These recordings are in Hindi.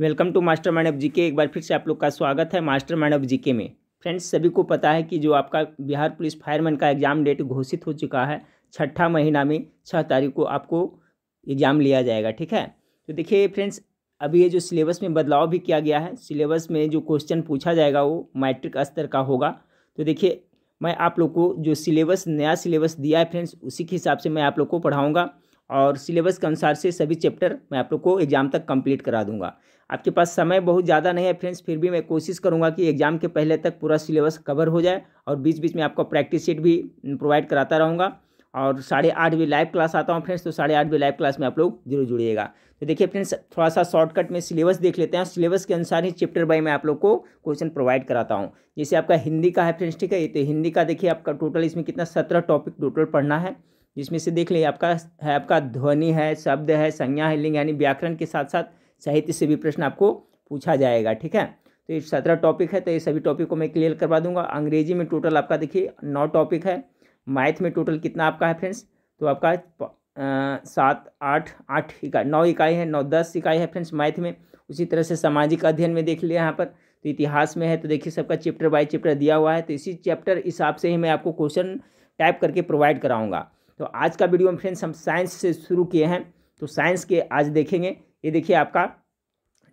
welcome to master mind of GK एक बार फिर से आप लोग का स्वागत है मास्टर माइंड ऑफ जीके में फ्रेंड्स सभी को पता है कि जो आपका बिहार पुलिस फायरमैन का एग्ज़ाम डेट घोषित हो चुका है छठा महीना में छः तारीख को आपको एग्ज़ाम लिया जाएगा ठीक है तो देखिए फ्रेंड्स अभी ये जो सिलेबस में बदलाव भी किया गया है सिलेबस में जो क्वेश्चन पूछा जाएगा वो मैट्रिक स्तर का होगा तो देखिए मैं आप लोग को जो सिलेबस नया सिलेबस दिया है फ्रेंड्स उसी के हिसाब से मैं आप लोग को पढ़ाऊँगा और सिलेबस के अनुसार से सभी चैप्टर मैं आप लोग को एग्ज़ाम तक कंप्लीट करा दूंगा आपके पास समय बहुत ज़्यादा नहीं है फ्रेंड्स फिर भी मैं कोशिश करूँगा कि एग्ज़ाम के पहले तक पूरा सिलेबस कवर हो जाए और बीच बीच में आपको प्रैक्टिस सीट भी प्रोवाइड कराता रहूँगा और साढ़े आठ बजे लाइव क्लास आता हूँ फ्रेंड्स तो साढ़े आठ बजे लाइव क्लास में आप लोग जरूर जुड़िएगा तो देखिए फ्रेंड्स थोड़ा सा शॉर्टकट में सिलेबस देख लेते हैं सिलेबस के अनुसार ही चैप्टर बाई मैं आप लोग को क्वेश्चन प्रोवाइड कराता हूँ जैसे आपका हिंदी का है फ्रेंड्स ठीक है ये तो हिंदी का देखिए आपका टोटल इसमें कितना सत्रह टॉपिक टोटल पढ़ना है जिसमें से देख लीजिए आपका है आपका ध्वनि है शब्द है संज्ञा है लिंग यानी व्याकरण के साथ साथ साहित्य से भी प्रश्न आपको पूछा जाएगा ठीक है तो ये सत्रह टॉपिक है तो ये सभी टॉपिक को मैं क्लियर करवा दूंगा अंग्रेजी में टोटल आपका देखिए नौ टॉपिक है मैथ में टोटल कितना आपका है फ्रेंड्स तो आपका सात आठ आठ इकाई नौ इकाई है नौ दस इकाई है फ्रेंड्स मैथ में उसी तरह से सामाजिक अध्ययन में देख लिया यहाँ पर तो इतिहास में है तो देखिए सबका चैप्टर बाय चैप्टर दिया हुआ है तो इसी चैप्टर हिसाब से ही मैं आपको क्वेश्चन टाइप करके प्रोवाइड कराऊंगा तो आज का वीडियो में फ्रेंड्स हम साइंस से शुरू किए हैं तो साइंस के आज देखेंगे ये देखिए आपका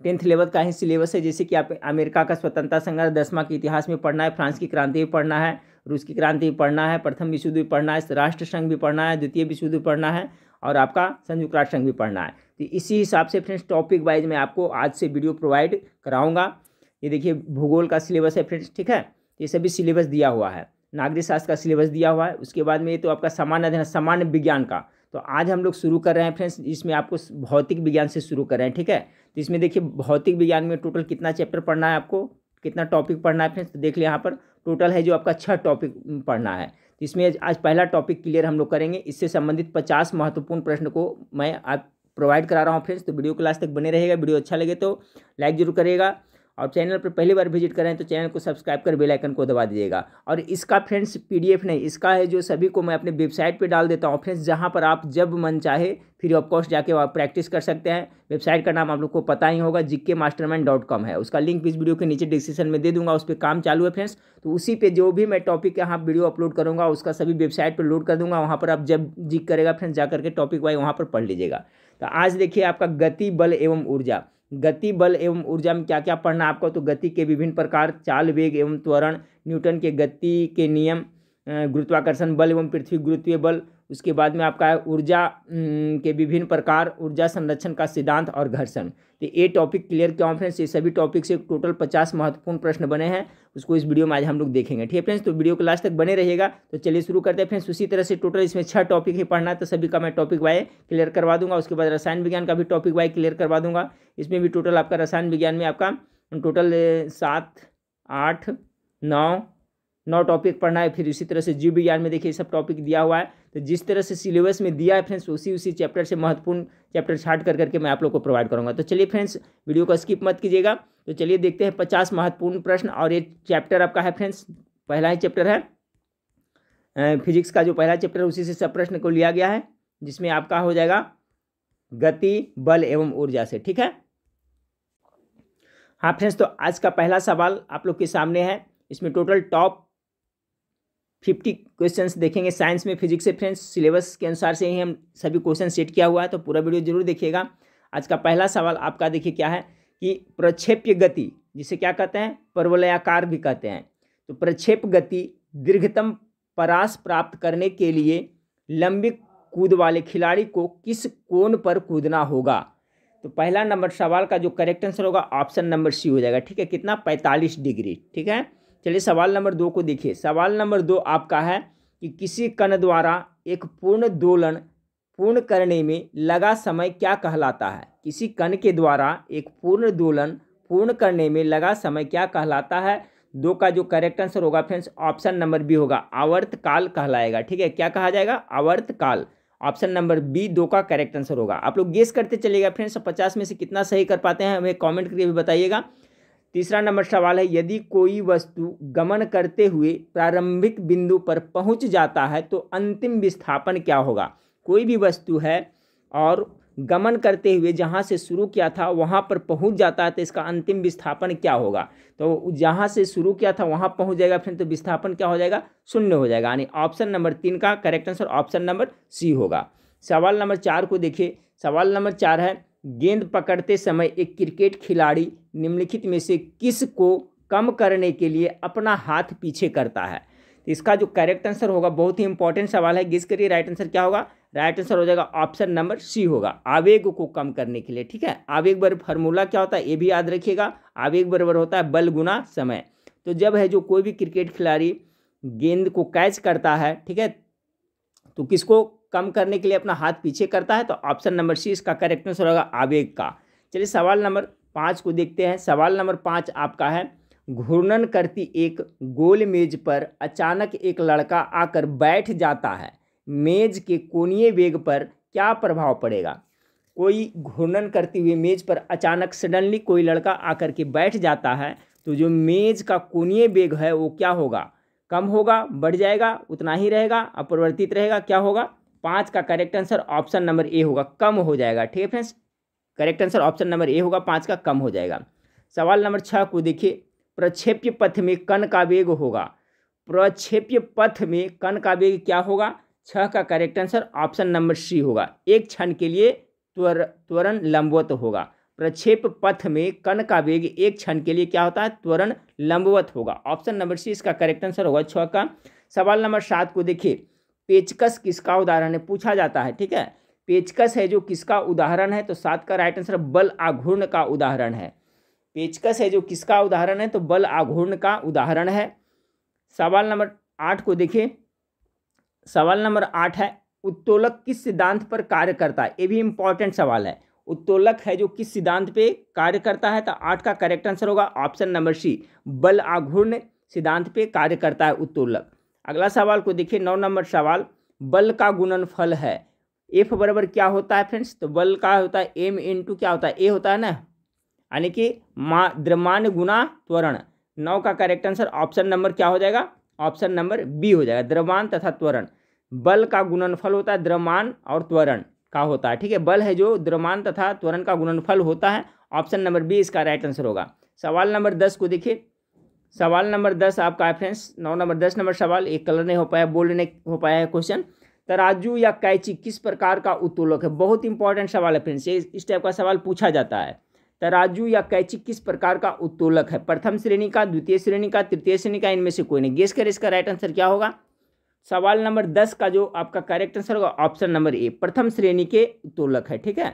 टेंथ लेवल का ही सिलेबस है जैसे कि आप अमेरिका का स्वतंत्रता संघर्ष दसवा के इतिहास में पढ़ना है फ्रांस की क्रांति भी पढ़ना है रूस की क्रांति भी पढ़ना है प्रथम विश्व युद्ध भी पढ़ना है राष्ट्र संघ भी पढ़ना है द्वितीय विश्व युद्ध पढ़ना है और आपका संयुक्त राष्ट्र संघ भी पढ़ना है तो इसी हिसाब से फ्रेंड्स टॉपिक वाइज मैं आपको आज से वीडियो प्रोवाइड कराऊँगा ये देखिए भूगोल का सिलेबस है फ्रेंड्स ठीक है ये सभी सिलेबस दिया हुआ है नागरिक शास्त्र का सिलेबस दिया हुआ है उसके बाद में ये तो आपका सामान्य अध्ययन सामान्य विज्ञान का तो आज हम लोग शुरू कर रहे हैं फ्रेंड्स इसमें आपको भौतिक विज्ञान से शुरू कर रहे हैं ठीक है तो इसमें देखिए भौतिक विज्ञान में टोटल कितना चैप्टर पढ़ना है आपको कितना टॉपिक पढ़ना है फ्रेंड्स तो देख लिया यहाँ पर टोटल है जो आपका छः टॉपिक पढ़ना है तो इसमें आज पहला टॉपिक क्लियर हम लोग करेंगे इससे संबंधित पचास महत्वपूर्ण प्रश्न को मैं आप प्रोवाइड करा रहा हूँ फ्रेंड्स तो वीडियो क्लास तक बने रहेगा वीडियो अच्छा लगे तो लाइक जरूर करेगा और चैनल पर पहली बार विजिट करें तो चैनल को सब्सक्राइब कर बेल आइकन को दबा दीजिएगा और इसका फ्रेंड्स पीडीएफ नहीं इसका है जो सभी को मैं अपने वेबसाइट पर डाल देता हूँ फ्रेंड्स जहाँ पर आप जब मन चाहे फ्री ऑफ कॉस्ट जाके आप प्रैक्टिस कर सकते हैं वेबसाइट का नाम आप लोग को पता ही होगा जिक्के है उसका लिंक इस वीडियो के नीचे डिस्क्रिप्शन में दे दूंगा उस पर काम चालू है फ्रेंड्स तो उसी पे जो भी मैं टॉपिक यहाँ वीडियो अपलोड करूँगा उसका सभी वेबसाइट पर लोड कर दूंगा वहाँ पर आप जब जिक करेगा फ्रेंड्स जा करके टॉपिक वाई वहाँ पर पढ़ लीजिएगा तो आज देखिए आपका गति बल एवं ऊर्जा गति बल एवं ऊर्जा में क्या क्या पढ़ना आपको तो गति के विभिन्न प्रकार चाल वेग एवं त्वरण न्यूटन के गति के नियम गुरुत्वाकर्षण बल एवं पृथ्वी गुरुत्वीय बल उसके बाद में आपका ऊर्जा के विभिन्न प्रकार ऊर्जा संरक्षण का सिद्धांत और घर्षण तो ये टॉपिक क्लियर किया फ्रेंड्स ये सभी टॉपिक से टोटल पचास महत्वपूर्ण प्रश्न बने हैं उसको इस वीडियो में आज हम लोग देखेंगे ठीक है फ्रेंड्स तो वीडियो को लास्ट तक बने रहेगा तो चलिए शुरू करते हैं फ्रेंड्स उसी तरह से टोटल इसमें छह टॉपिक ही पढ़ना है तो सभी का मैं टॉपिक वाई क्लियर करवा दूंगा उसके बाद रसायन विज्ञान का भी टॉपिक वाई क्लियर करवा दूंगा इसमें भी टोटल आपका रसायन विज्ञान में आपका टोटल सात आठ नौ नौ टॉपिक पढ़ना है फिर इसी तरह से जीव विज्ञान में देखिए सब टॉपिक दिया हुआ है तो जिस तरह से सिलेबस में दिया है फ्रेंड्स उसी उसी चैप्टर से महत्वपूर्ण चैप्टर छाट कर करके मैं आप लोग को प्रोवाइड करूँगा तो चलिए फ्रेंड्स वीडियो को स्किप मत कीजिएगा तो चलिए देखते हैं पचास महत्वपूर्ण प्रश्न और ये चैप्टर आपका है फ्रेंड्स पहला ही चैप्टर है फिजिक्स का जो पहला चैप्टर है उसी से सब प्रश्न को लिया गया है जिसमें आपका हो जाएगा गति बल एवं ऊर्जा से ठीक है हाँ फ्रेंड्स तो आज का पहला सवाल आप लोग के सामने है इसमें टोटल टॉप फिफ्टी क्वेश्चन देखेंगे साइंस में फिजिक्स से फ्रेंड्स सिलेबस के अनुसार से ही हम सभी क्वेश्चन सेट किया हुआ है तो पूरा वीडियो जरूर देखिएगा आज का पहला सवाल आपका देखिए क्या है कि प्रक्षेप्य गति जिसे क्या कहते हैं परवलयाकार भी कहते हैं तो प्रक्षेप गति दीर्घतम परास प्राप्त करने के लिए लंबी कूद वाले खिलाड़ी को किस कोण पर कूदना होगा तो पहला नंबर सवाल का जो करेक्ट आंसर होगा ऑप्शन नंबर सी हो जाएगा ठीक है कितना पैंतालीस डिग्री ठीक है चलिए सवाल नंबर दो को देखिए सवाल नंबर दो आपका है कि किसी कण द्वारा एक पूर्ण दोलन पूर्ण करने में लगा समय क्या कहलाता है किसी कण के द्वारा एक पूर्ण दोलन पूर्ण करने में लगा समय क्या कहलाता है दो का जो करेक्ट आंसर होगा फ्रेंड्स ऑप्शन नंबर बी होगा आवर्त काल कहलाएगा ठीक है क्या कहा जाएगा आवर्त काल ऑप्शन नंबर बी दो का करेक्ट आंसर होगा आप लोग गेस करते चलेगा फ्रेंड्स पचास में से कितना सही कर पाते हैं हमें कॉमेंट करके भी बताइएगा तीसरा नंबर सवाल है यदि कोई वस्तु गमन करते हुए प्रारंभिक बिंदु पर पहुंच जाता है तो अंतिम विस्थापन क्या होगा कोई भी वस्तु है और गमन करते हुए जहाँ से शुरू किया था वहाँ पर पहुँच जाता है तो इसका अंतिम विस्थापन क्या होगा तो जहाँ से शुरू किया था वहाँ पहुँच जाएगा फिर तो विस्थापन क्या हो जाएगा शून्य हो जाएगा यानी ऑप्शन नंबर तीन का correct answer option number C होगा सवाल नंबर चार को देखिए सवाल नंबर चार है गेंद पकड़ते समय एक क्रिकेट खिलाड़ी निम्नलिखित में से किस को कम करने के लिए अपना हाथ पीछे करता है तो इसका जो करेक्ट आंसर होगा बहुत ही इंपॉर्टेंट सवाल है गिस करिए राइट आंसर क्या होगा राइट आंसर हो जाएगा ऑप्शन नंबर सी होगा आवेग को कम करने के लिए ठीक है आवेग बर फार्मूला क्या होता है ये भी याद रखिएगा आवेग बरबर होता है बल गुना समय तो जब है जो कोई भी क्रिकेट खिलाड़ी गेंद को कैच करता है ठीक है तो किसको कम करने के लिए अपना हाथ पीछे करता है तो ऑप्शन नंबर सी इसका करेक्ट आंसर होगा आवेग का चलिए सवाल नंबर पाँच को देखते हैं सवाल नंबर पाँच आपका है घूर्णन करती एक गोल मेज पर अचानक एक लड़का आकर बैठ जाता है मेज के कोणीय वेग पर क्या प्रभाव पड़ेगा कोई घूर्णन करती हुई मेज पर अचानक सडनली कोई लड़का आकर के बैठ जाता है तो जो मेज का कोणीय वेग है वो क्या होगा कम होगा बढ़ जाएगा उतना ही रहेगा अपरिवर्तित रहेगा क्या होगा पाँच का correct answer option number A होगा कम हो जाएगा ठीक है friends correct answer option number A होगा पाँच का कम हो जाएगा सवाल नंबर छः को देखिए प्रक्षेप्य पथ में कण का वेग होगा प्रक्षेप्य पथ में कण का वेग क्या होगा छः का correct answer option number C होगा एक क्षण के लिए त्वर त्वरण लंबवत होगा प्रक्षेप पथ में कण का वेग एक क्षण के लिए क्या होता है त्वरण लंबवत होगा ऑप्शन नंबर सी इसका करेक्ट आंसर होगा छः का सवाल नंबर सात को देखिए पेचकस किसका उदाहरण है पूछा जाता है ठीक है पेचकस है जो किसका उदाहरण है तो सात का राइट आंसर बल आघूर्ण का उदाहरण है पेचकस है जो किसका उदाहरण है तो बल आघूर्ण का उदाहरण है सवाल नंबर आठ को देखिए सवाल नंबर आठ है उत्तोलक किस सिद्धांत पर कार्य करता है ये भी इंपॉर्टेंट सवाल है उत्तोलक है जो किस सिद्धांत पे कार्य करता है तो आठ का करेक्ट आंसर होगा ऑप्शन नंबर सी बल आघूर्ण सिद्धांत पे कार्य करता है उत्तोलक अगला सवाल को देखिए नौ नंबर सवाल बल का गुणनफल है एफ बराबर क्या होता है फ्रेंड्स तो बल का होता है एम इन टू क्या होता है ए होता है ना यानी कि मा द्रमान गुना त्वरण नौ का करेक्ट आंसर ऑप्शन नंबर क्या हो जाएगा ऑप्शन नंबर बी हो जाएगा द्रमान तथा त्वरण बल का गुणनफल होता है द्रमान और त्वरण का होता है ठीक है बल है जो द्रमान तथा त्वरण का गुणनफल होता है ऑप्शन नंबर बी इसका राइट आंसर होगा सवाल नंबर दस को देखिए सवाल नंबर दस आपका है फ्रेंड्स नौ नंबर दस नंबर सवाल एक कलर नहीं हो पाया बोल नहीं हो पाया है क्वेश्चन तराजू या कैची किस प्रकार का उत्तोलक है बहुत इंपॉर्टेंट सवाल है फ्रेंड्स ये इस टाइप का सवाल पूछा जाता है तराजू या कैची किस प्रकार का उत्तोलक है प्रथम श्रेणी का द्वितीय श्रेणी का तृतीय श्रेणी का इनमें से कोई नहीं गेस कर इसका राइट आंसर क्या होगा सवाल नंबर दस का जो आपका करेक्ट आंसर होगा ऑप्शन नंबर ए प्रथम श्रेणी के उत्तोलक है ठीक है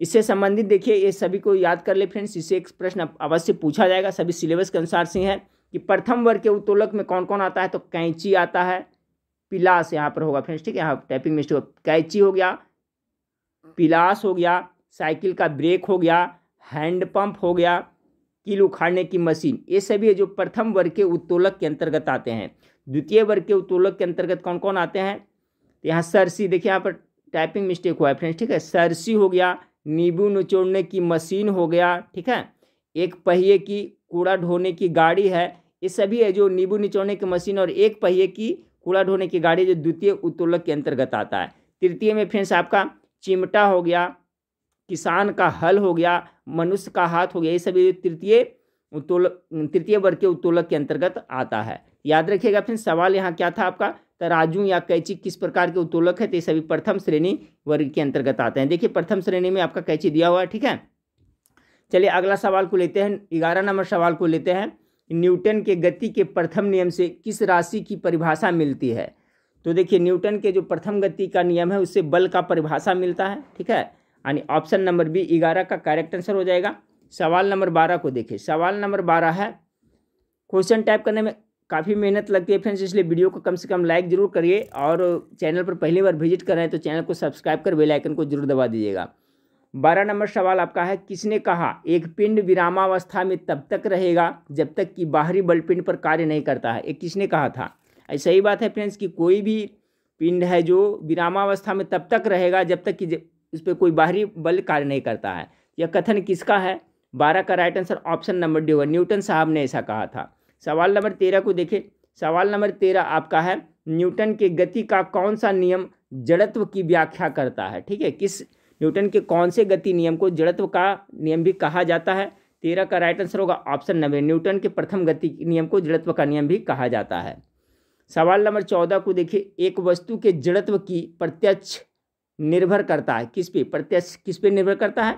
इससे संबंधित देखिए ये सभी को याद कर ले फ्रेंड्स इससे एक प्रश्न अवश्य पूछा जाएगा सभी सिलेबस के अनुसार से है कि प्रथम वर्ग के उत्तोलक में कौन कौन आता है तो कैंची आता है पिलास यहाँ पर होगा फ्रेंड्स ठीक है यहाँ टाइपिंग मिस्टेक कैंची हो गया पिलास हो गया साइकिल का ब्रेक हो गया हैंड पंप हो गया कील उखाड़ने की मशीन ये सभी है जो प्रथम वर्ग के उत्तोलक के अंतर्गत आते हैं द्वितीय वर्ग के उत्तोलक के अंतर्गत कौन कौन आते हैं तो यहाँ सरसी देखिए यहाँ पर टाइपिंग मिस्टेक हुआ है फ्रेंड्स ठीक है सरसी हो गया नींबू निचोड़ने की मशीन हो गया ठीक है एक पहिए की कूड़ा ढोने की गाड़ी है ये सभी है जो नींबू निचोड़ने की मशीन और एक पहिए की कूड़ा ढोने की गाड़ी जो द्वितीय उत्तोलक के अंतर्गत आता है तृतीय में फ्रेंड्स आपका चिमटा हो गया किसान का हल हो गया मनुष्य का हाथ हो गया ये सभी तृतीय उत्तोलक तृतीय वर्ग के उत्तोलक के अंतर्गत आता है याद रखिएगा फिर सवाल यहाँ क्या था आपका तराजू या कैची किस प्रकार के उत्तोलक है तो ये सभी प्रथम श्रेणी वर्ग के अंतर्गत आते हैं देखिए प्रथम श्रेणी में आपका कैची दिया हुआ है ठीक है चलिए अगला सवाल को लेते हैं ग्यारह नंबर सवाल को लेते हैं न्यूटन के गति के प्रथम नियम से किस राशि की परिभाषा मिलती है तो देखिए न्यूटन के जो प्रथम गति का नियम है उससे बल का परिभाषा मिलता है ठीक है यानी ऑप्शन नंबर बी ग्यारह का करेक्ट आंसर हो जाएगा सवाल नंबर बारह को देखिए सवाल नंबर बारह है क्वेश्चन टाइप करने में काफ़ी मेहनत लगती है फ्रेंड्स इसलिए वीडियो को कम से कम लाइक जरूर करिए और चैनल पर पहली बार विजिट कर रहे हैं तो चैनल को सब्सक्राइब कर बेल आइकन को जरूर दबा दीजिएगा बारह नंबर सवाल आपका है किसने कहा एक पिंड विरामावस्था में तब तक रहेगा जब तक कि बाहरी बल पिंड पर कार्य नहीं करता है ये किसने कहा था सही बात है फ्रेंड्स कि कोई भी पिंड है जो विरामावस्था में तब तक रहेगा जब तक कि उस पर कोई बाहरी बल कार्य नहीं करता है यह कथन किसका है बारह का right answer option number D हुआ न्यूटन साहब ने ऐसा कहा था सवाल नंबर तेरह को देखें सवाल नंबर तेरह आपका है न्यूटन के गति का कौन सा नियम जड़त्व की व्याख्या करता है ठीक है किस न्यूटन के कौन से गति नियम को जड़त्व का नियम भी कहा जाता है तेरह का राइट आंसर होगा ऑप्शन नंबर न्यूटन के प्रथम गति नियम को जड़त्व का नियम भी कहा जाता है सवाल नंबर चौदह को देखिए एक वस्तु के जड़त्व की प्रत्यक्ष निर्भर करता है किस पे प्रत्यक्ष किस पे निर्भर करता है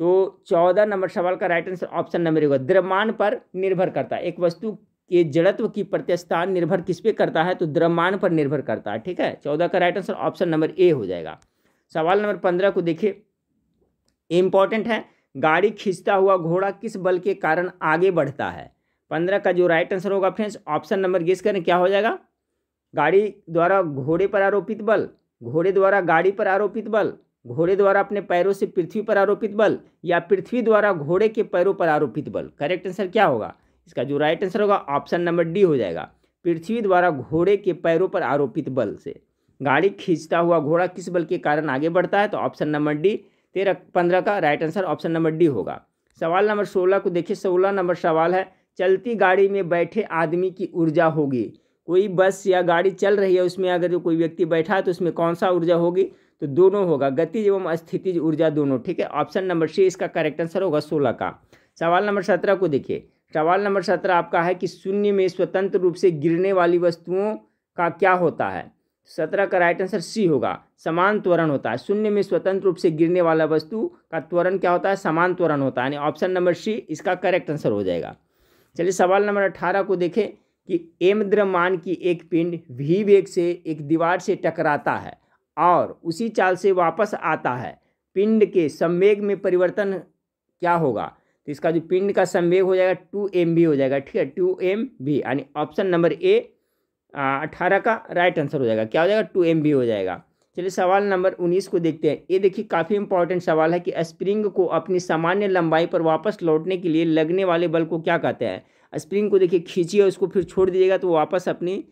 तो चौदह नंबर सवाल का राइट आंसर ऑप्शन नंबर एक द्रव्यमान पर निर्भर करता है एक वस्तु के जड़त्व की प्रत्यस्थान निर्भर किस पे करता है तो द्रव्यमान पर निर्भर करता है ठीक है चौदह का right answer option number A हो जाएगा सवाल नंबर पंद्रह को देखिए इम्पॉर्टेंट है गाड़ी खींचता हुआ घोड़ा किस बल के कारण आगे बढ़ता है पंद्रह का जो राइट आंसर होगा फ्रेंड्स ऑप्शन नंबर गेस करें क्या हो जाएगा गाड़ी द्वारा घोड़े पर आरोपित बल घोड़े द्वारा गाड़ी पर आरोपित बल घोड़े द्वारा अपने पैरों से पृथ्वी पर आरोपित बल या पृथ्वी द्वारा घोड़े के पैरों पर आरोपित बल करेक्ट आंसर क्या होगा इसका जो राइट आंसर होगा ऑप्शन नंबर डी हो जाएगा पृथ्वी द्वारा घोड़े के पैरों पर आरोपित बल से गाड़ी खींचता हुआ घोड़ा किस बल के कारण आगे बढ़ता है तो ऑप्शन नंबर डी तेरह पंद्रह का right answer option number D होगा सवाल नंबर सोलह को देखिए सोलह नंबर सवाल है चलती गाड़ी में बैठे आदमी की ऊर्जा होगी कोई बस या गाड़ी चल रही है उसमें अगर जो कोई व्यक्ति बैठा है तो उसमें कौन सा ऊर्जा होगी तो दोनों होगा गतिज एवं स्थितिज ऊर्जा दोनों ठीक है ऑप्शन नंबर सी इसका करेक्ट आंसर होगा सोलह का सवाल नंबर सत्रह को देखिए सवाल नंबर सत्रह आपका है कि शून्य में स्वतंत्र रूप से गिरने वाली वस्तुओं का क्या होता है सत्रह का राइट आंसर सी होगा समान त्वरण होता है शून्य में स्वतंत्र रूप से गिरने वाला वस्तु का त्वरण क्या होता है समान त्वरण होता है यानी ऑप्शन नंबर सी इसका करेक्ट आंसर हो जाएगा चलिए सवाल नंबर अठारह को देखें कि एम द्रव्यमान की एक पिंड भी वेग से एक दीवार से टकराता है और उसी चाल से वापस आता है पिंड के संवेग में परिवर्तन क्या होगा तो इसका जो पिंड का संवेग हो जाएगा टू एम हो जाएगा ठीक है टू एम यानी ऑप्शन नंबर ए अठारह का राइट आंसर हो जाएगा क्या हो जाएगा टू एम हो जाएगा चलिए सवाल नंबर उन्नीस को देखते हैं ये देखिए काफ़ी इंपॉर्टेंट सवाल है कि स्प्रिंग को अपनी सामान्य लंबाई पर वापस लौटने के लिए लगने वाले बल को क्या कहते हैं स्प्रिंग को देखिए खींचिए उसको फिर छोड़ दीजिएगा तो वापस अपनी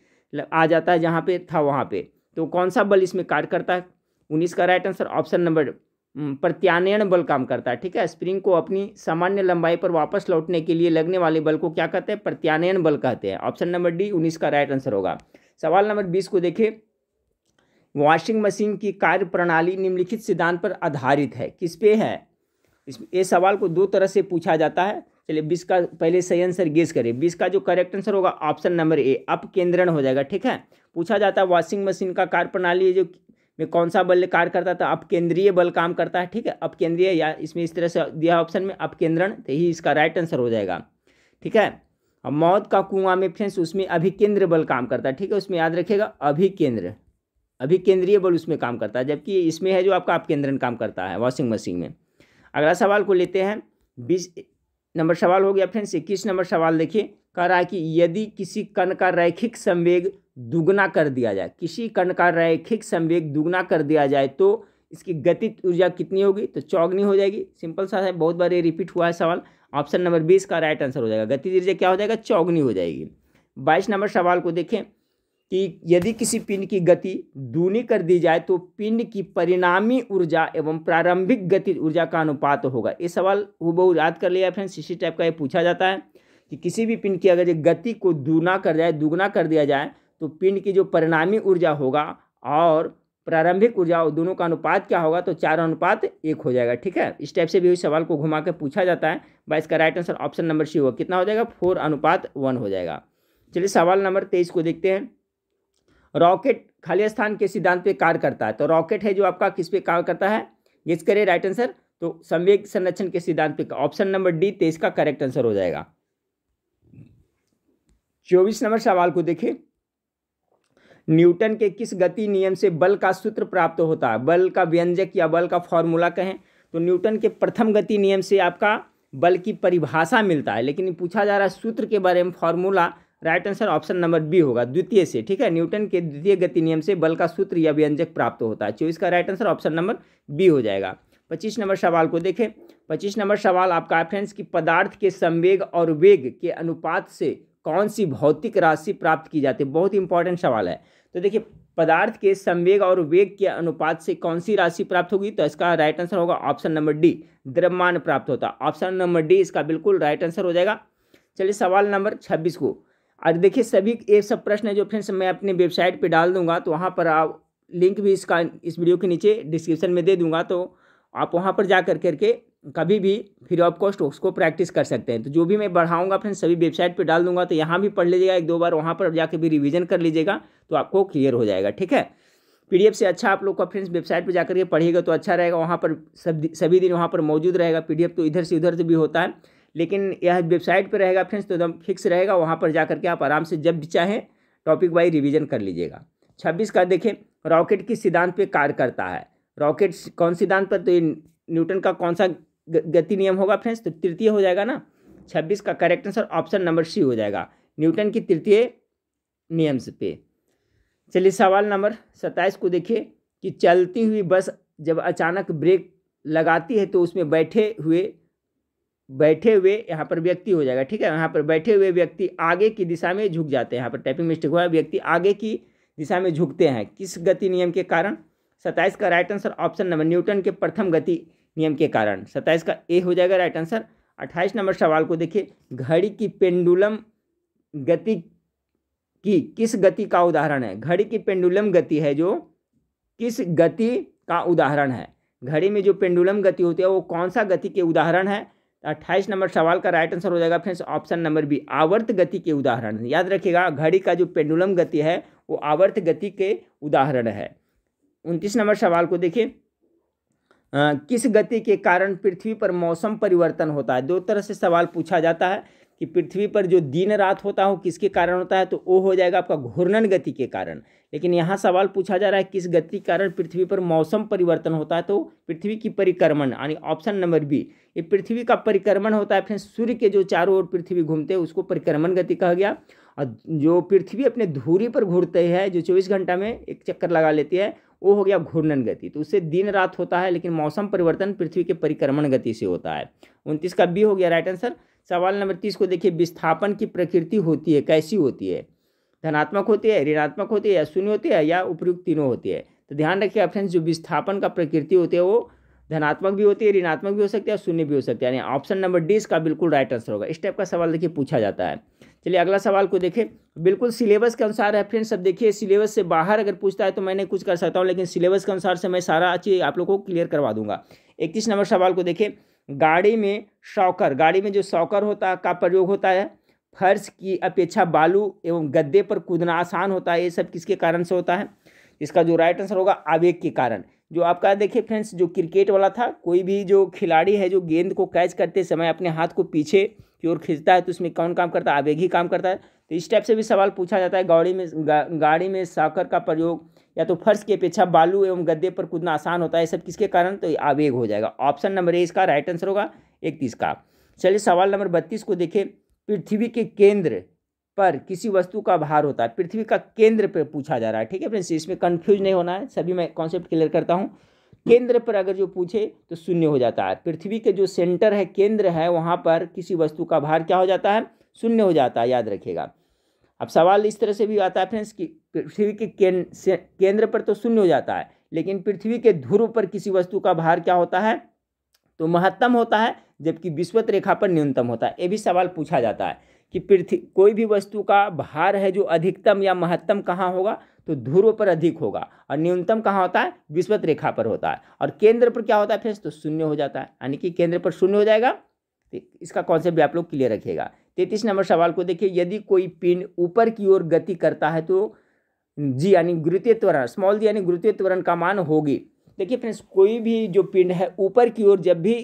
आ जाता है जहाँ पे था वहाँ पे तो कौन सा बल इसमें कार्य करता है उन्नीस का राइट आंसर ऑप्शन नंबर प्रत्यानयन बल काम करता है ठीक है स्प्रिंग को अपनी सामान्य लंबाई पर वापस लौटने के लिए लगने वाले बल को क्या कहते हैं प्रत्यानयन बल कहते हैं ऑप्शन नंबर डी उन्नीस का राइट आंसर होगा सवाल नंबर बीस को देखिए वॉशिंग मशीन की कार्य प्रणाली निम्नलिखित सिद्धांत पर आधारित है किस पे है इस ये सवाल को दो तरह से पूछा जाता है चलिए बीस का पहले सही आंसर गेस करें बीस का जो करेक्ट आंसर होगा ऑप्शन नंबर ए अप केंद्रण हो जाएगा ठीक है पूछा जाता है वॉशिंग मशीन का कार्य प्रणाली जो में कौन सा बल कार्य करता था तो अपकेंद्रीय बल काम करता है ठीक है अपकेंद्रीय या इसमें इस तरह से दिया ऑप्शन में अपकेंद्रण तो ही इसका राइट आंसर हो जाएगा ठीक है अब मौत का कुआं में फ्रेंड्स उसमें अभिकेंद्र बल काम करता है ठीक है उसमें याद रखिएगा अभिकेंद्र अभिकेंद्रीय बल उसमें काम करता है जबकि इसमें है जो आपका अपकेंद्रण काम करता है वॉशिंग मशीन में अगला सवाल को लेते हैं बीस नंबर सवाल हो गया फ्रेंड्स इक्कीस नंबर सवाल देखिए कह रहा है कि यदि किसी कण का रैखिक संवेग दुगना कर दिया जाए किसी कण का रैखिक संवेग दुगना कर दिया जाए तो इसकी गति ऊर्जा कितनी होगी तो चौगनी हो जाएगी सिंपल सा है बहुत बार ये रिपीट हुआ है सवाल ऑप्शन नंबर बीस का राइट आंसर हो जाएगा गति ऊर्जा क्या हो जाएगा चौगनी हो जाएगी बाईस नंबर सवाल को देखें कि यदि किसी पिंड की गति दूनी कर दी जाए तो पिंड की परिणामी ऊर्जा एवं प्रारंभिक गति ऊर्जा का अनुपात होगा ये सवाल वो बहुत याद कर लिया फ्रेंड्स इसी टाइप का ये पूछा जाता है कि किसी भी पिंड की अगर गति को दूना कर जाए दुगना कर दिया जाए तो पिंड की जो परिणामी ऊर्जा होगा और प्रारंभिक ऊर्जा और दोनों का अनुपात क्या होगा तो चार अनुपात एक हो जाएगा ठीक है इस टाइप से भी उस सवाल को घुमा के पूछा जाता है बाईस इसका right answer option number C होगा कितना हो जाएगा फोर अनुपात वन हो जाएगा चलिए सवाल नंबर तेईस को देखते हैं रॉकेट खाली स्थान के सिद्धांत पे कार्य करता है तो रॉकेट है जो आपका किस पे कार्य करता है गेस करिए राइट आंसर तो संवेग संरक्षण के सिद्धांत पे ऑप्शन नंबर डी तेईस तो का करेक्ट आंसर हो जाएगा चौबीस नंबर सवाल को देखिए न्यूटन के किस गति नियम से बल का सूत्र प्राप्त होता है बल का व्यंजक या बल का फॉर्मूला कहें तो न्यूटन के प्रथम गति नियम से आपका बल की परिभाषा मिलता है लेकिन पूछा जा रहा है सूत्र के बारे में formula right answer option number B होगा द्वितीय से ठीक है न्यूटन के द्वितीय गति नियम से बल का सूत्र या व्यंजक प्राप्त होता है चौबीस का right answer option number B हो जाएगा पच्चीस नंबर सवाल को देखें पच्चीस नंबर सवाल आपका फ्रेंड्स कि पदार्थ के संवेग और वेग के अनुपात से कौन सी भौतिक राशि प्राप्त की जाती है बहुत इंपॉर्टेंट सवाल है तो देखिए पदार्थ के संवेग और वेग के अनुपात से कौन सी राशि प्राप्त होगी तो इसका राइट आंसर होगा ऑप्शन नंबर डी द्रव्यमान प्राप्त होता ऑप्शन नंबर डी इसका बिल्कुल राइट आंसर हो जाएगा चलिए सवाल नंबर छब्बीस को और देखिए सभी ये सब प्रश्न है जो फ्रेंड्स मैं अपने वेबसाइट पे डाल दूंगा तो वहाँ पर आप लिंक भी इसका इस वीडियो के नीचे डिस्क्रिप्शन में दे दूंगा तो आप वहाँ पर जा कर करके कभी भी फ्री ऑफ कॉस्ट उसको प्रैक्टिस कर सकते हैं तो जो भी मैं बढ़ाऊँगा फ्रेंड्स सभी वेबसाइट पर डाल दूंगा तो यहाँ भी पढ़ लीजिएगा एक दो बार वहाँ पर जाकर भी रिविजन कर लीजिएगा तो आपको क्लियर हो जाएगा ठीक है पी से अच्छा आप लोग का फ्रेंड्स वेबसाइट पर जाकर के पढ़िएगा तो अच्छा रहेगा वहाँ पर सब सभी दिन वहाँ पर मौजूद रहेगा पी तो इधर से उधर से भी होता है लेकिन यह वेबसाइट पर रहेगा फ्रेंड्स तो एकदम फिक्स रहेगा वहाँ पर जा करके आप आराम से जब भी चाहें टॉपिक वाइज रिविजन कर लीजिएगा छब्बीस का देखें रॉकेट किस सिद्धांत पे कार्य करता है रॉकेट कौन सिद्धांत पर तो ये न्यूटन का कौन सा गति नियम होगा फ्रेंड्स तो तृतीय हो जाएगा ना छब्बीस का correct answer option number C हो जाएगा न्यूटन की तृतीय नियम से पे चलिए सवाल नंबर सत्ताईस को देखिए कि चलती हुई बस जब अचानक ब्रेक लगाती है तो उसमें बैठे हुए बैठे हुए यहाँ पर व्यक्ति हो जाएगा ठीक है यहाँ पर बैठे हुए व्यक्ति आगे की दिशा में झुक जाते हैं यहाँ पर टाइपिंग मिस्टेक हुआ व्यक्ति आगे की दिशा में झुकते हैं किस गति नियम के कारण सत्ताईस का right answer option number Newton के प्रथम गति नियम के कारण सत्ताईस का ए हो जाएगा राइट आंसर अट्ठाईस नंबर सवाल को देखिए घड़ी की पेंडुलम गति की किस गति का उदाहरण है घड़ी की पेंडुलम गति है जो किस गति का उदाहरण है घड़ी में जो पेंडुलम गति होती है वो कौन सा गति के उदाहरण है अट्ठाईस नंबर सवाल का राइट आंसर हो जाएगा फ्रेंड्स ऑप्शन नंबर बी आवर्त गति के उदाहरण याद रखिएगा घड़ी का जो पेंडुलम गति है वो आवर्त गति के उदाहरण है उनतीस नंबर सवाल को देखिए किस गति के कारण पृथ्वी पर मौसम परिवर्तन होता है दो तरह से सवाल पूछा जाता है कि पृथ्वी पर जो दिन रात होता हो किसके कारण होता है तो वो हो जाएगा आपका घूर्णन गति के कारण लेकिन यहाँ सवाल पूछा जा रहा है किस गति के कारण पृथ्वी पर मौसम परिवर्तन होता है तो पृथ्वी की परिक्रमण यानी ऑप्शन नंबर बी ये पृथ्वी का परिक्रमण होता है फिर सूर्य के जो चारों ओर पृथ्वी घूमते हैं उसको परिक्रमण गति कहा गया और जो पृथ्वी अपने धूरी पर घूरते है जो चौबीस घंटा में एक चक्कर लगा लेती है वो हो गया घूर्णन गति तो उससे दिन रात होता है लेकिन मौसम परिवर्तन पृथ्वी के परिक्रमण गति से होता है उनतीस का बी हो गया राइट आंसर सवाल नंबर तीस को देखिए विस्थापन की प्रकृति होती है कैसी होती है धनात्मक होती है ऋणात्मक होती है या शून्य होती है या उपयुक्त तीनों होती है तो ध्यान रखिए ऑप्शन जो विस्थापन का प्रकृति होती है वो धनात्मक भी होती है ऋणात्मक भी हो सकती है शून्य भी हो सकती है यानी ऑप्शन नंबर डी इसका बिल्कुल राइट आंसर होगा इस टाइप का सवाल देखिए पूछा जाता है चलिए अगला सवाल को देखें बिल्कुल सिलेबस के अनुसार है फ्रेंड्स अब देखिए सिलेबस से बाहर अगर पूछता है तो मैंने कुछ कर सकता हूँ लेकिन सिलेबस के अनुसार से मैं सारा चीज़ आप लोग को क्लियर करवा दूंगा इक्कीस नंबर सवाल को देखें गाड़ी में शौकर गाड़ी में जो शौकर होता का प्रयोग होता है फर्श की अपेक्षा बालू एवं गद्दे पर कूदना आसान होता है ये सब किसके कारण से होता है इसका जो राइट आंसर होगा आवेग के कारण जो आपका देखिए फ्रेंड्स जो क्रिकेट वाला था कोई भी जो खिलाड़ी है जो गेंद को कैच करते समय अपने हाथ को पीछे की ओर खींचता है तो उसमें कौन काम करता है आवेग ही काम करता है तो इस टाइप से भी सवाल पूछा जाता है गाड़ी में गा, गाड़ी में साकर का प्रयोग या तो फर्श की अपेक्षा बालू एवं गद्दे पर कूदना आसान होता है सब किसके कारण तो आवेग हो जाएगा ऑप्शन नंबर ए इसका राइट आंसर होगा इकतीस का चलिए सवाल नंबर बत्तीस को देखें पृथ्वी के केंद्र पर किसी वस्तु का भार होता है पृथ्वी का केंद्र पर पूछा जा रहा है ठीक है फ्रेंड्स इसमें कन्फ्यूज नहीं होना है सभी मैं कॉन्सेप्ट क्लियर करता हूँ केंद्र पर अगर जो पूछे तो शून्य हो जाता है पृथ्वी के जो सेंटर है केंद्र है वहाँ पर किसी वस्तु का भार क्या हो जाता है शून्य हो जाता है याद रखिएगा अब सवाल इस तरह से भी आता है फ्रेंड्स कि पृथ्वी के केंद्र पर तो शून्य हो जाता है लेकिन पृथ्वी के ध्रुव पर किसी वस्तु का भार क्या होता है तो महत्तम होता है जबकि विश्वत रेखा पर न्यूनतम होता है ये भी सवाल पूछा जाता है कि पृथ्वी कोई भी वस्तु का भार है जो अधिकतम या महत्तम कहाँ होगा तो ध्रुव पर अधिक होगा और न्यूनतम कहाँ होता है विश्वत रेखा पर होता है और केंद्र पर क्या होता है फ्रेंड्स तो शून्य हो जाता है यानी कि केंद्र पर शून्य हो जाएगा तो इसका कॉन्सेप्ट भी आप लोग क्लियर रखिएगा तैतीस नंबर सवाल को देखिए यदि कोई पिंड ऊपर की ओर गति करता है तो जी यानी गुरुत्व त्वरण स्मॉल जी यानी गुरुत्व त्वरण का मान होगी देखिए फ्रेंड्स कोई भी जो पिंड है ऊपर की ओर जब भी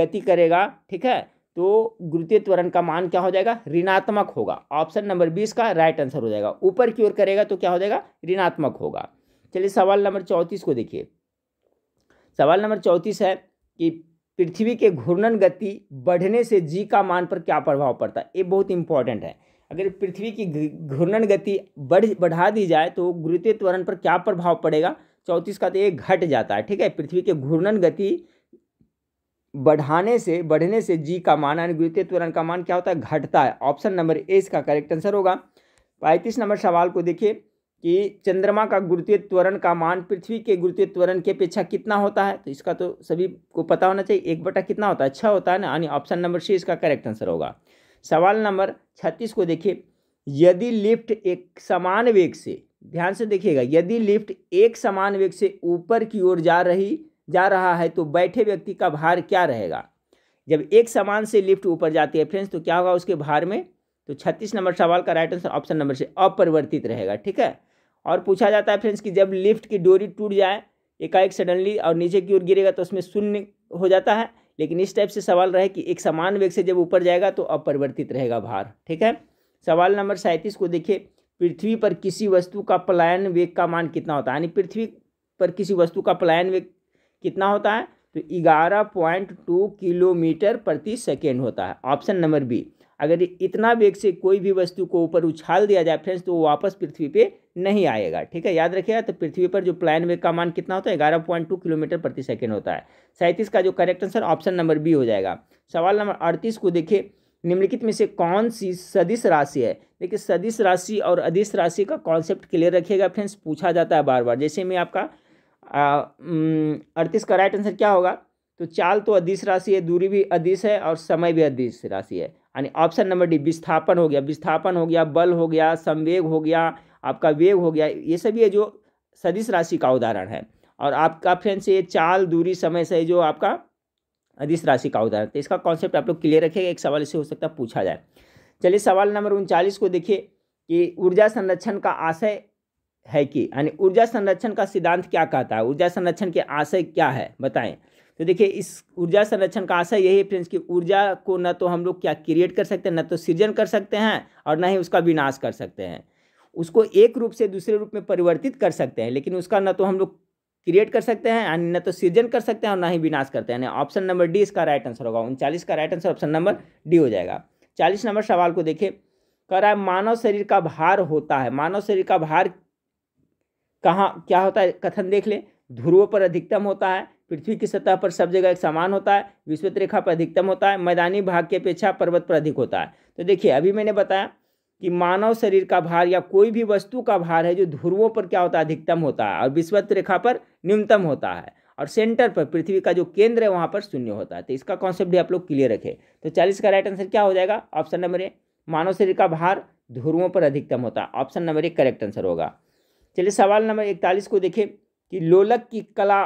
गति करेगा ठीक है तो गुरुत्व त्वरण का मान क्या हो जाएगा ऋणात्मक होगा ऑप्शन नंबर बीस का राइट आंसर हो जाएगा ऊपर की ओर करेगा तो क्या हो जाएगा ऋणात्मक होगा चलिए सवाल नंबर चौंतीस को देखिए सवाल नंबर चौंतीस है कि पृथ्वी के घूर्णन गति बढ़ने से जी का मान पर क्या प्रभाव पड़ता है ये बहुत इंपॉर्टेंट है अगर पृथ्वी की घूर्णन गति बढ़ बढ़ा दी जाए तो गुरुत्व त्वरण पर क्या प्रभाव पड़ेगा चौंतीस का तो ये घट जाता है ठीक है पृथ्वी के घूर्णन गति बढ़ाने से बढ़ने से जी का मान यानी गुरुत्व त्वरण का मान क्या होता है घटता है ऑप्शन नंबर ए इसका करेक्ट आंसर होगा पैंतीस नंबर सवाल को देखिए कि चंद्रमा का गुरुत्वीय त्वरण का मान पृथ्वी के गुरुत्वीय त्वरण की अपेक्षा कितना होता है तो इसका तो सभी को पता होना चाहिए एक बटा कितना होता है अच्छा होता है ना यानी ऑप्शन नंबर सी इसका करेक्ट आंसर होगा सवाल नंबर छत्तीस को देखिए यदि लिफ्ट एक समान वेग से ध्यान से देखिएगा यदि लिफ्ट एक समान वेग से ऊपर की ओर जा रही जा रहा है तो बैठे व्यक्ति का भार क्या रहेगा जब एक समान से लिफ्ट ऊपर जाती है फ्रेंड्स तो क्या होगा उसके भार में तो छत्तीस नंबर सवाल का राइट आंसर ऑप्शन नंबर से अपरिवर्तित रहेगा ठीक है और पूछा जाता है फ्रेंड्स कि जब लिफ्ट की डोरी टूट जाए एकाएक सडनली और नीचे की ओर गिरेगा तो उसमें शून्य हो जाता है लेकिन इस टाइप से सवाल रहे कि एक समान वेग से जब ऊपर जाएगा तो अपरिवर्तित रहेगा भार ठीक है सवाल नंबर सैंतीस को देखिए पृथ्वी पर किसी वस्तु का पलायन वेग का मान कितना होता है यानी पृथ्वी पर किसी वस्तु का पलायन वेग कितना होता है तो ग्यारह पॉइंट टू किलोमीटर प्रति सेकेंड होता है ऑप्शन नंबर बी अगर इतना वेग से कोई भी वस्तु को ऊपर उछाल दिया जाए फ्रेंड्स तो वो वापस पृथ्वी पे नहीं आएगा ठीक है याद रखिएगा तो पृथ्वी पर जो प्लान वेग का मान कितना होता है ग्यारह पॉइंट टू किलोमीटर प्रति सेकेंड होता है सैंतीस का जो correct answer option number B हो जाएगा सवाल नंबर अड़तीस को देखिए निम्नलिखित में से कौन सी सदिश राशि है देखिए सदिश राशि और अधिस राशि का कॉन्सेप्ट क्लियर रखिएगा फ्रेंड्स पूछा जाता है बार बार जैसे में आपका अड़तीस का राइट आंसर क्या होगा तो चाल तो अधिस राशि है दूरी भी अधिस है और समय भी अधिस राशि है यानी ऑप्शन नंबर डी विस्थापन हो गया विस्थापन हो गया बल हो गया संवेग हो गया आपका वेग हो गया ये सब ये जो सदिश राशि का उदाहरण है और आपका फ्रेंड्स ये चाल दूरी समय से जो आपका अधिस राशि का उदाहरण तो इसका कॉन्सेप्ट आप लोग क्लियर रखेगा एक सवाल इसे हो सकता है पूछा जाए चलिए सवाल नंबर उनचालीस को देखिए कि ऊर्जा संरक्षण का आशय है कि यानी ऊर्जा संरक्षण का सिद्धांत क्या कहता है ऊर्जा संरक्षण के आशय क्या है बताएं तो देखिए इस ऊर्जा संरक्षण का आशय यही है फ्रेंड्स कि ऊर्जा को न तो हम लोग क्या क्रिएट कर सकते हैं न तो सृजन कर सकते हैं और न ही उसका विनाश कर सकते हैं उसको एक रूप से दूसरे रूप में परिवर्तित कर सकते हैं लेकिन उसका ना तो हम लोग क्रिएट कर सकते हैं न तो सृजन कर सकते हैं और ना ही विनाश करते हैं ऑप्शन नंबर डी इसका राइट आंसर होगा उनचालीस का right answer option number D हो जाएगा चालीस नंबर सवाल को देखिए कह रहा है मानव शरीर का भार होता है मानव शरीर का भार कहाँ क्या होता है कथन देख लें ध्रुवों पर अधिकतम होता है पृथ्वी की सतह पर सब जगह एक समान होता है विश्वत रेखा पर अधिकतम होता है मैदानी भाग की अपेक्षा पर्वत पर अधिक होता है तो देखिए अभी मैंने बताया कि मानव शरीर का भार या कोई भी वस्तु का भार है जो ध्रुवों पर क्या होता है अधिकतम होता है और विश्वत रेखा पर न्यूनतम होता है और सेंटर पर पृथ्वी का जो केंद्र है वहाँ पर शून्य होता है तो इसका कॉन्सेप्ट भी आप लोग क्लियर रखें तो चालीस का राइट आंसर क्या हो जाएगा ऑप्शन नंबर ए मानव शरीर का भार ध्रुवों पर अधिकतम होता है ऑप्शन नंबर एक करेक्ट आंसर होगा चलिए सवाल नंबर इकतालीस को देखें कि लोलक की कला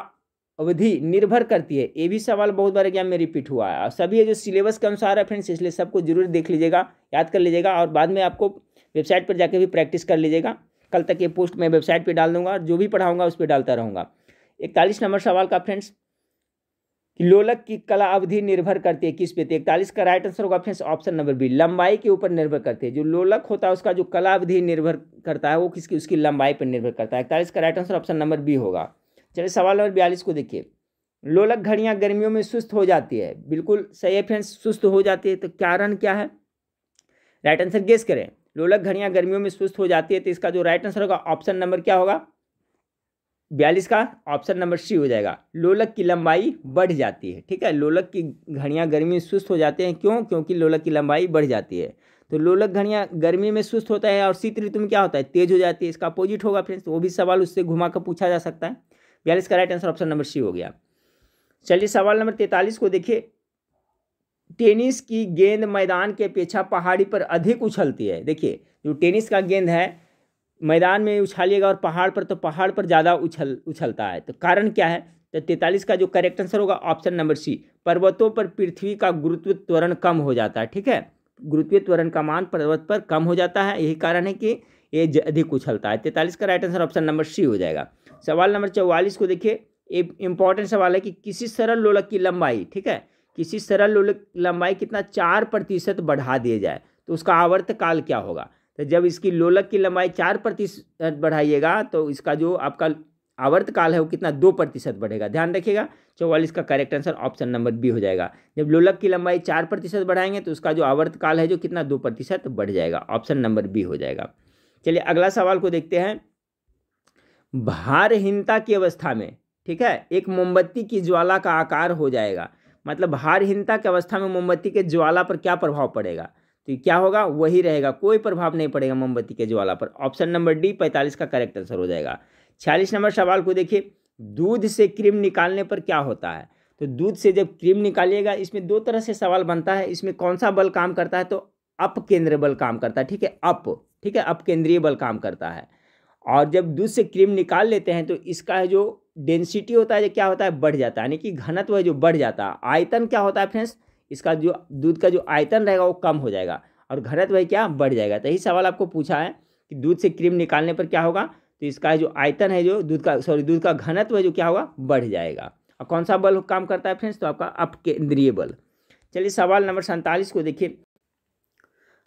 अवधि निर्भर करती है ये भी सवाल बहुत बार एग्जाम में रिपीट हुआ है और सभी जो सिलेबस के अनुसार है फ्रेंड्स इसलिए सबको जरूर देख लीजिएगा याद कर लीजिएगा और बाद में आपको वेबसाइट पर जाकर भी प्रैक्टिस कर लीजिएगा कल तक ये पोस्ट मैं वेबसाइट पर डाल दूंगा और जो भी पढ़ाऊँगा उस पर डालता रहूँगा इकतालीस नंबर सवाल का फ्रेंड्स कि लोलक की कला अवधि निर्भर करती है किस पे थे तो इकतालीस का राइट आंसर होगा फ्रेंड्स ऑप्शन नंबर बी लंबाई के ऊपर निर्भर करती है जो लोलक होता है उसका जो कला अवधि निर्भर करता है वो किसकी उसकी लंबाई पर निर्भर करता है इकतालीस का right answer option number B होगा चलिए सवाल नंबर बयालीस को देखिए लोलक घड़ियाँ गर्मियों में सुस्त हो जाती है बिल्कुल सही है फ्रेंड्स सुस्त हो जाती है तो रन क्या है राइट आंसर गेस करें लोलक घड़ियाँ गर्मियों में सुस्त हो जाती है तो इसका जो राइट आंसर होगा ऑप्शन नंबर क्या होगा बयालीस का ऑप्शन नंबर सी हो जाएगा लोलक की लंबाई बढ़ जाती है ठीक है लोलक की घड़ियाँ गर्मी में सुस्त हो जाते हैं क्यों क्योंकि लोलक की लंबाई बढ़ जाती है तो लोलक घड़ियाँ गर्मी में सुस्त होता है और शीत ऋतु में क्या होता है तेज हो जाती है इसका अपोजिट होगा फ्रेंड्स तो वो भी सवाल उससे घुमा कर पूछा जा सकता है बयालीस का right answer option number C हो गया चलिए सवाल नंबर तैंतालीस को देखिए टेनिस की गेंद मैदान के अपेक्षा पहाड़ी पर अधिक उछलती है देखिए जो टेनिस का गेंद है मैदान में उछालिएगा और पहाड़ पर तो पहाड़ पर ज़्यादा उछल उछलता है तो कारण क्या है तो तैंतालीस का जो करेक्ट आंसर होगा ऑप्शन नंबर सी पर्वतों पर पृथ्वी का गुरुत्व त्वरण कम हो जाता है ठीक है गुरुत्व त्वरण का मान पर्वत पर कम हो जाता है यही कारण है कि एज अधिक उछलता है तैंतालीस का right answer option number C हो जाएगा सवाल नंबर चौवालीस को देखिए एक इम्पॉर्टेंट सवाल है कि किसी सरल लोलक की लंबाई ठीक है किसी सरल लोलक लंबाई कितना चार प्रतिशत बढ़ा दिया जाए तो उसका आवर्त काल क्या होगा तो जब इसकी लोलक की लंबाई चार प्रतिशत बढ़ाइएगा तो इसका जो आपका आवर्त काल है वो कितना दो प्रतिशत बढ़ेगा ध्यान रखिएगा चौवालीस का correct answer option number B हो जाएगा जब लोलक की लंबाई चार प्रतिशत बढ़ाएंगे तो उसका जो आवर्त काल है जो कितना दो प्रतिशत बढ़ जाएगा ऑप्शन नंबर बी हो जाएगा चलिए अगला सवाल को देखते हैं भारहीनता की अवस्था में ठीक है एक मोमबत्ती की ज्वाला का आकार हो जाएगा मतलब भारहीनता की अवस्था में मोमबत्ती के ज्वाला पर क्या प्रभाव पड़ेगा तो क्या होगा वही रहेगा कोई प्रभाव नहीं पड़ेगा मोमबत्ती के ज्वाला पर ऑप्शन नंबर डी पैंतालीस का करेक्ट आंसर हो जाएगा छियालीस नंबर सवाल को देखिए दूध से क्रीम निकालने पर क्या होता है तो दूध से जब क्रीम निकालिएगा इसमें दो तरह से सवाल बनता है इसमें कौन सा बल काम करता है तो अप केंद्र बल काम करता है ठीक है अप ठीक है अपकेंद्रीय बल काम करता है और जब दूध से क्रीम निकाल लेते हैं तो इसका जो डेंसिटी होता है क्या होता है बढ़ जाता है यानी कि घनत्व है जो बढ़ जाता है आयतन क्या होता है फ्रेंड्स इसका जो दूध का जो आयतन रहेगा वो कम हो जाएगा और घनत्व है क्या बढ़ जाएगा तो यही सवाल आपको पूछा है कि दूध से क्रीम निकालने पर क्या होगा तो इसका जो आयतन है जो दूध का सॉरी दूध का घनत्व है जो क्या होगा बढ़ जाएगा और कौन सा बल काम करता है फ्रेंड्स तो आपका अपकेंद्रीय बल चलिए सवाल नंबर सैंतालीस को देखिए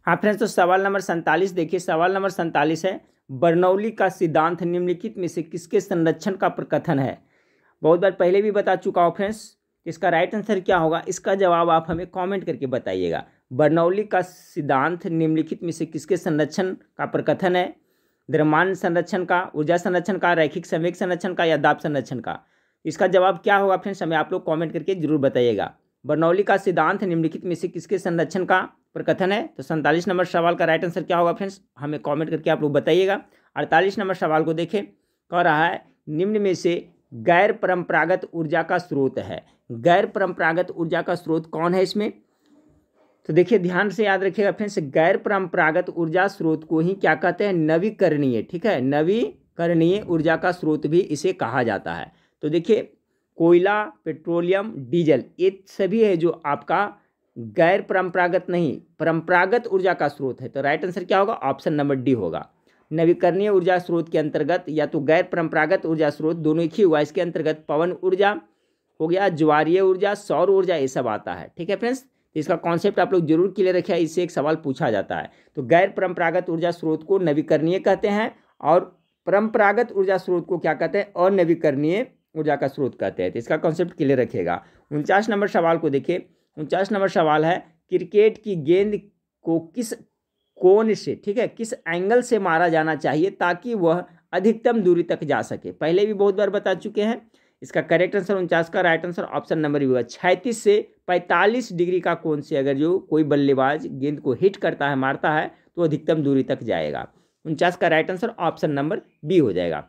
हाँ फ्रेंड्स तो सवाल नंबर सैंतालीस देखिए सवाल नंबर सैंतालीस है बर्नौली का सिद्धांत निम्नलिखित में से किसके संरक्षण का प्रकथन है बहुत बार पहले भी बता चुका हूँ फ्रेंड्स इसका राइट आंसर क्या होगा इसका जवाब आप हमें कमेंट करके बताइएगा बर्नौली का सिद्धांत निम्नलिखित में से किसके संरक्षण का प्रकथन है द्रमान संरक्षण का ऊर्जा संरक्षण का रैखिक संवेक संरक्षण का या दाप संरक्षण का इसका जवाब क्या होगा फ्रेंड्स हमें आप लोग कॉमेंट करके जरूर बताइएगा बर्नौली का सिद्धांत निम्नलिखित में से किसके संरक्षण का प्रकथन है तो सैंतालीस नंबर सवाल का राइट आंसर क्या होगा फ्रेंड्स हमें कमेंट करके आप लोग बताइएगा अड़तालीस नंबर सवाल को देखें कह रहा है निम्न में से गैर परंपरागत ऊर्जा का स्रोत है गैर परंपरागत ऊर्जा का स्रोत कौन है इसमें तो देखिए ध्यान से याद रखिएगा फ्रेंड्स गैर परंपरागत ऊर्जा स्रोत को ही क्या कहते हैं नवीकरणीय ठीक है नवीकरणीय ऊर्जा का स्रोत भी इसे कहा जाता है तो देखिए कोयला पेट्रोलियम डीजल ये सभी है जो आपका गैर परंपरागत नहीं परंपरागत ऊर्जा का स्रोत है तो राइट आंसर क्या होगा ऑप्शन नंबर डी होगा नवीकरणीय ऊर्जा स्रोत के अंतर्गत या तो गैर परंपरागत ऊर्जा स्रोत दोनों एक ही हुआ इसके अंतर्गत पवन ऊर्जा हो गया ज्वारीय ऊर्जा सौर ऊर्जा ये सब आता है ठीक है फ्रेंड्स तो इसका कॉन्सेप्ट आप लोग जरूर क्लियर रखिए इससे एक सवाल पूछा जाता है तो गैर परंपरागत ऊर्जा स्रोत को नवीकरणीय कहते हैं और परंपरागत ऊर्जा स्रोत को क्या कहते हैं अनवीकरणीय ऊर्जा का स्रोत कहते हैं तो इसका कॉन्सेप्ट क्लियर रखेगा उनचास नंबर सवाल को देखिए उनचास नंबर सवाल है क्रिकेट की गेंद को किस कोण से ठीक है किस एंगल से मारा जाना चाहिए ताकि वह अधिकतम दूरी तक जा सके पहले भी बहुत बार बता चुके हैं इसका करेक्ट आंसर उनचास का राइट आंसर ऑप्शन नंबर भी हुआ छैंतीस से पैंतालीस डिग्री का कोण से अगर जो कोई बल्लेबाज गेंद को हिट करता है मारता है तो अधिकतम दूरी तक जाएगा उनचास का right answer option number B हो जाएगा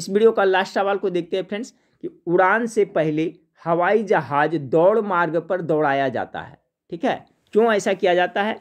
इस वीडियो का लास्ट सवाल को देखते हैं फ्रेंड्स कि उड़ान से पहले हवाई जहाज दौड़ मार्ग पर दौड़ाया जाता है ठीक है क्यों ऐसा किया जाता है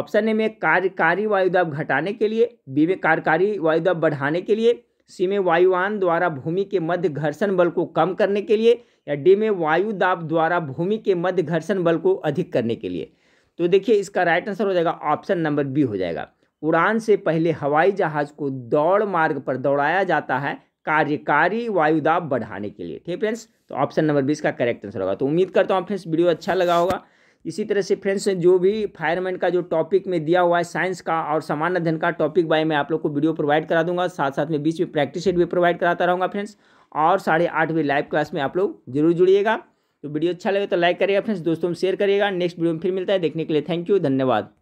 ऑप्शन ए में कार्यकारी वायुदाब घटाने के लिए बी में कार्यकारी वायुदाब बढ़ाने के लिए सी में वायुवान द्वारा भूमि के मध्य घर्षण बल को कम करने के लिए या डी में वायुदाब द्वारा भूमि के मध्य घर्षण बल को अधिक करने के लिए तो देखिए इसका राइट आंसर हो जाएगा ऑप्शन नंबर बी हो जाएगा उड़ान से पहले हवाई जहाज को दौड़ मार्ग पर दौड़ाया जाता है कार्यकारी वायुदाब बढ़ाने के लिए ठीक है फ्रेंड्स तो ऑप्शन नंबर बीस का करेक्ट आंसर होगा तो उम्मीद करता हूँ फ्रेंड्स वीडियो अच्छा लगा होगा इसी तरह से फ्रेंड्स जो भी फायरमैन का जो टॉपिक में दिया हुआ है साइंस का और सामान्य अध्ययन का टॉपिक बाय मैं आप लोग को वीडियो प्रोवाइड करा दूंगा साथ साथ में बीच में प्रैक्टिस सेट भी प्रोवाइड कराता रहूँगा फ्रेंड्स और साढ़े आठ बजे लाइव क्लास में आप लोग जरूर जुड़िएगा तो वीडियो अच्छा लगे तो लाइक करिएगा फ्रेंड्स दोस्तों में शेयर करिएगा नेक्स्ट वीडियो में फिर मिलता है देखने के लिए थैंक यू धन्यवाद